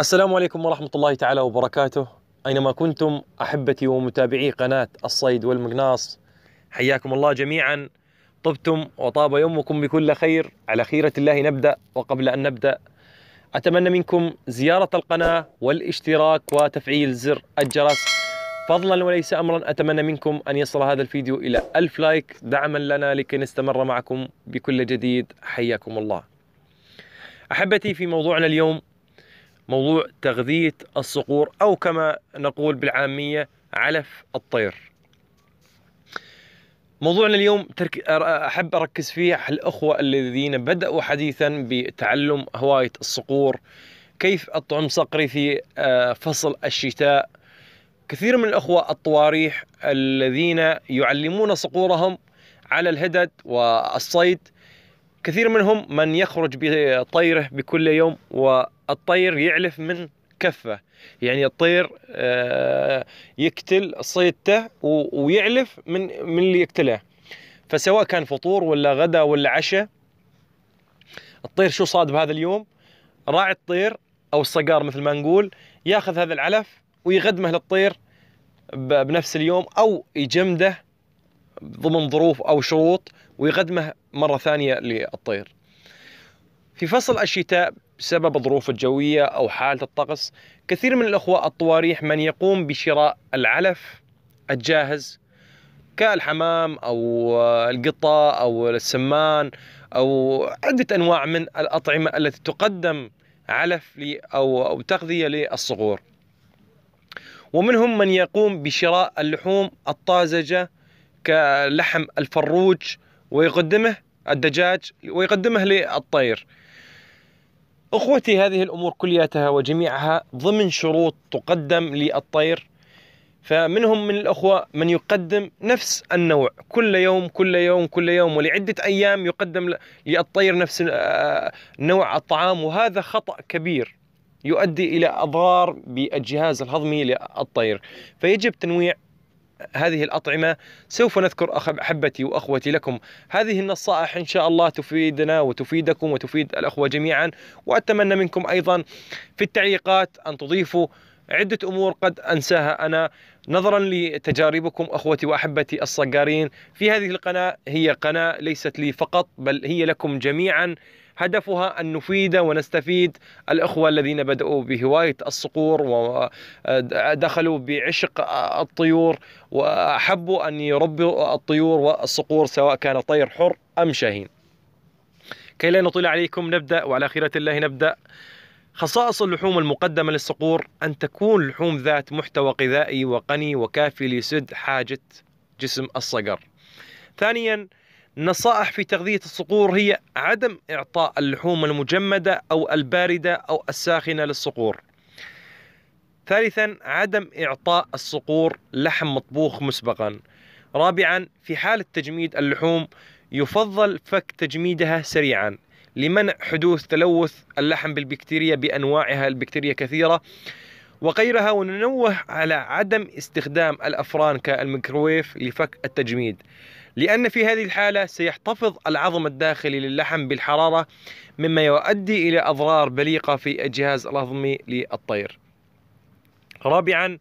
السلام عليكم ورحمة الله تعالى وبركاته أينما كنتم أحبتي ومتابعي قناة الصيد والمقناص حياكم الله جميعا طبتم وطاب يومكم بكل خير على خيرة الله نبدأ وقبل أن نبدأ أتمنى منكم زيارة القناة والاشتراك وتفعيل زر الجرس فضلا وليس أمرا أتمنى منكم أن يصل هذا الفيديو إلى ألف لايك دعما لنا لكي نستمر معكم بكل جديد حياكم الله أحبتي في موضوعنا اليوم موضوع تغذية الصقور أو كما نقول بالعامية علف الطير موضوعنا اليوم ترك... أحب أركز فيه على الأخوة الذين بدأوا حديثا بتعلم هواية الصقور كيف أطعم صقري في آه، فصل الشتاء كثير من الأخوة الطواريح الذين يعلمون صقورهم على الهدد والصيد كثير منهم من يخرج بطيره بكل يوم و الطير يعلف من كفه يعني الطير آه، يقتل صيدته ويعلف من من اللي يقتله فسواء كان فطور ولا غدا ولا عشاء الطير شو صاد بهذا اليوم راعي الطير او الصقار مثل ما نقول ياخذ هذا العلف ويقدمه للطير بنفس اليوم او يجمده ضمن ظروف او شروط ويقدمه مره ثانيه للطير في فصل الشتاء بسبب الظروف الجوية أو حالة الطقس كثير من الأخوة الطواريح من يقوم بشراء العلف الجاهز كالحمام أو القطة أو السمان أو عدة أنواع من الأطعمة التي تقدم علف أو أو تغذية للصقور ومنهم من يقوم بشراء اللحوم الطازجة كلحم الفروج ويقدمه الدجاج ويقدمه للطير اخوتي هذه الامور كلياتها وجميعها ضمن شروط تقدم للطير فمنهم من الاخوه من يقدم نفس النوع كل يوم كل يوم كل يوم ولعده ايام يقدم للطير نفس آه، نوع الطعام وهذا خطا كبير يؤدي الى اضرار بالجهاز الهضمي للطير فيجب تنويع هذه الأطعمة سوف نذكر أحبتي وأخوتي لكم هذه النصائح إن شاء الله تفيدنا وتفيدكم وتفيد الأخوة جميعا وأتمنى منكم أيضا في التعليقات أن تضيفوا عدة أمور قد أنساها أنا نظرا لتجاربكم أخوتي وأحبتي الصقارين في هذه القناة هي قناة ليست لي فقط بل هي لكم جميعا هدفها أن نفيد ونستفيد الإخوة الذين بدأوا بهواية الصقور ودخلوا بعشق الطيور وأحبوا أن يربوا الطيور والصقور سواء كان طير حر أم شاهين كي لا نطيل عليكم نبدأ وعلى خيرة الله نبدأ خصائص اللحوم المقدمة للصقور أن تكون لحوم ذات محتوى غذائي وقني وكافي لسد حاجة جسم الصقر ثانيا نصائح في تغذية الصقور هي عدم إعطاء اللحوم المجمدة أو الباردة أو الساخنة للصقور ثالثا عدم إعطاء الصقور لحم مطبوخ مسبقا رابعا في حالة تجميد اللحوم يفضل فك تجميدها سريعا لمنع حدوث تلوث اللحم بالبكتيريا بأنواعها البكتيريا كثيرة وغيرها وننوه على عدم استخدام الأفران كالميكرويف لفك التجميد لأن في هذه الحالة سيحتفظ العظم الداخلي للحم بالحرارة مما يؤدي إلى أضرار بليقة في الجهاز الهضمي للطير رابعا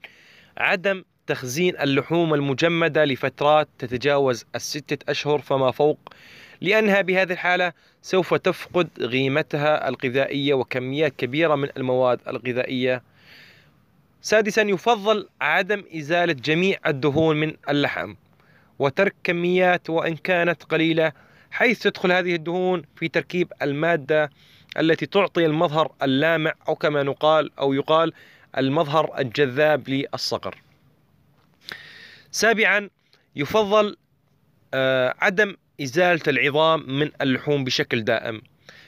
عدم تخزين اللحوم المجمدة لفترات تتجاوز الستة أشهر فما فوق لأنها بهذه الحالة سوف تفقد قيمتها الغذائية وكميات كبيرة من المواد الغذائية سادسا يفضل عدم إزالة جميع الدهون من اللحم وترك كميات وإن كانت قليلة حيث تدخل هذه الدهون في تركيب المادة التي تعطي المظهر اللامع أو كما نقال أو يقال المظهر الجذاب للصقر سابعا يفضل آه، عدم إزالة العظام من اللحوم بشكل دائم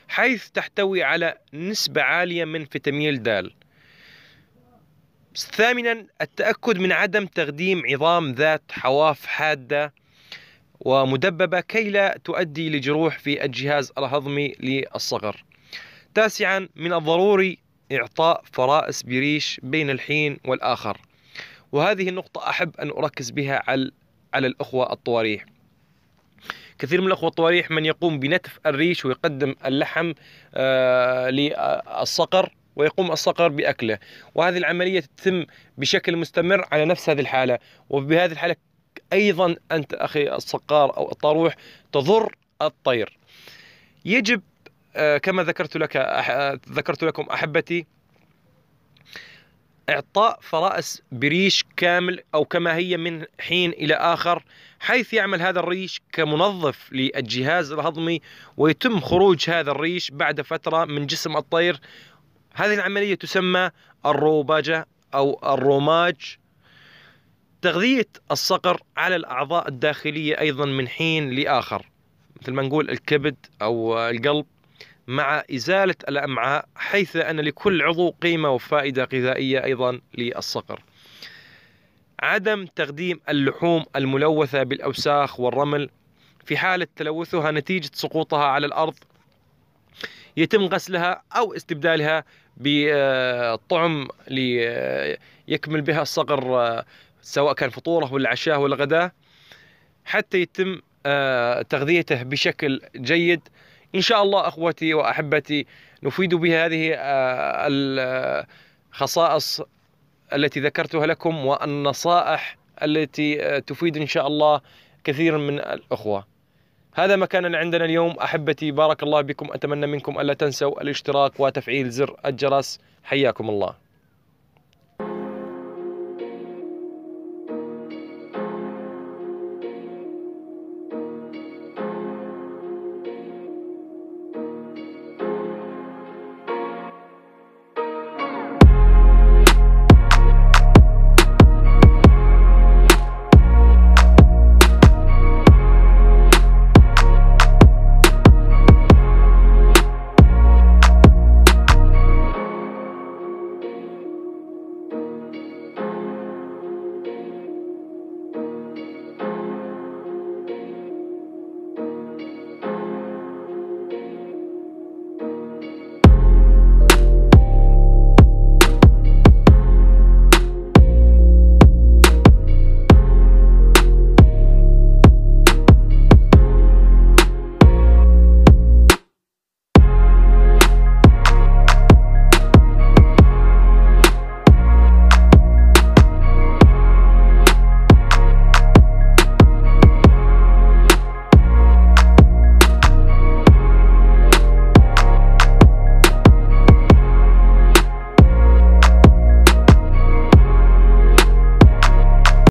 حيث تحتوي على نسبة عالية من فيتامين د ثامنا التأكد من عدم تقديم عظام ذات حواف حادة ومدببة كي لا تؤدي لجروح في الجهاز الهضمي للصغر تاسعا من الضروري إعطاء فرائس بريش بين الحين والآخر وهذه النقطة أحب أن أركز بها على على الأخوة الطواريح كثير من الأخوة الطواريح من يقوم بنتف الريش ويقدم اللحم آه، للصقر ويقوم الصقر باكله وهذه العمليه تتم بشكل مستمر على نفس هذه الحاله وبهذه الحاله ايضا انت اخي الصقار او الطاروح تضر الطير يجب آه، كما ذكرت لك ذكرت لكم احبتي اعطاء فرائس بريش كامل او كما هي من حين الى اخر حيث يعمل هذا الريش كمنظف للجهاز الهضمي ويتم خروج هذا الريش بعد فتره من جسم الطير هذه العملية تسمى الروباجة أو الروماج تغذية الصقر على الأعضاء الداخلية أيضا من حين لآخر مثل ما نقول الكبد أو القلب مع إزالة الأمعاء حيث أن لكل عضو قيمة وفائدة غذائية أيضا للصقر عدم تقديم اللحوم الملوثة بالأوساخ والرمل في حالة تلوثها نتيجة سقوطها على الأرض يتم غسلها أو استبدالها بطعم ليكمل بها الصقر آه، سواء كان فطوره ولا عشاه ولا غداه حتى يتم آه، تغذيته بشكل جيد إن شاء الله أخوتي وأحبتي نفيد بهذه آه، الخصائص التي ذكرتها لكم والنصائح التي تفيد إن شاء الله كثير من الأخوة هذا ما كان عندنا اليوم أحبتي بارك الله بكم أتمنى منكم ألا تنسوا الاشتراك وتفعيل زر الجرس حياكم الله